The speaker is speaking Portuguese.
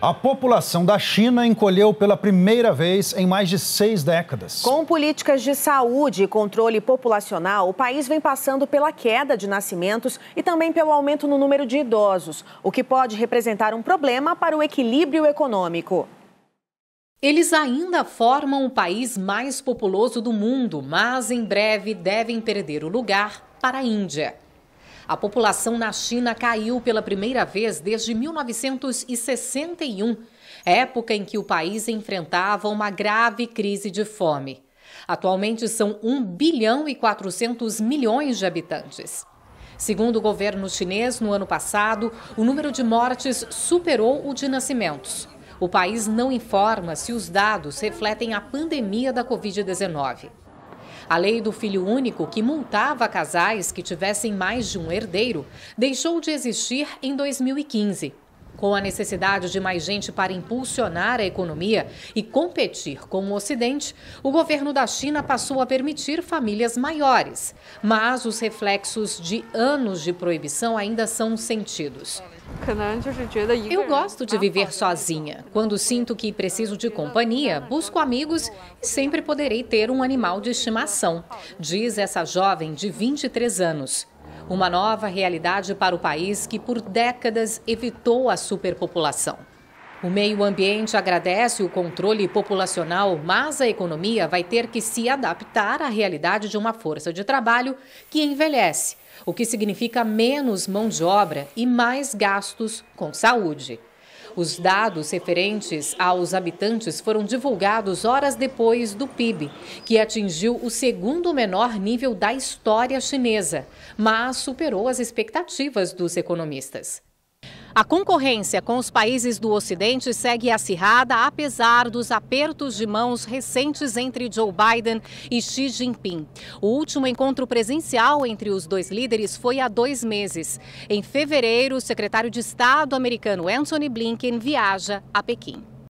A população da China encolheu pela primeira vez em mais de seis décadas. Com políticas de saúde e controle populacional, o país vem passando pela queda de nascimentos e também pelo aumento no número de idosos, o que pode representar um problema para o equilíbrio econômico. Eles ainda formam o país mais populoso do mundo, mas em breve devem perder o lugar para a Índia. A população na China caiu pela primeira vez desde 1961, época em que o país enfrentava uma grave crise de fome. Atualmente são 1 bilhão e 400 milhões de habitantes. Segundo o governo chinês, no ano passado, o número de mortes superou o de nascimentos. O país não informa se os dados refletem a pandemia da Covid-19. A lei do filho único, que multava casais que tivessem mais de um herdeiro, deixou de existir em 2015. Com a necessidade de mais gente para impulsionar a economia e competir com o Ocidente, o governo da China passou a permitir famílias maiores. Mas os reflexos de anos de proibição ainda são sentidos. Eu gosto de viver sozinha. Quando sinto que preciso de companhia, busco amigos e sempre poderei ter um animal de estimação, diz essa jovem de 23 anos uma nova realidade para o país que por décadas evitou a superpopulação. O meio ambiente agradece o controle populacional, mas a economia vai ter que se adaptar à realidade de uma força de trabalho que envelhece, o que significa menos mão de obra e mais gastos com saúde. Os dados referentes aos habitantes foram divulgados horas depois do PIB, que atingiu o segundo menor nível da história chinesa, mas superou as expectativas dos economistas. A concorrência com os países do Ocidente segue acirrada, apesar dos apertos de mãos recentes entre Joe Biden e Xi Jinping. O último encontro presencial entre os dois líderes foi há dois meses. Em fevereiro, o secretário de Estado americano Antony Blinken viaja a Pequim.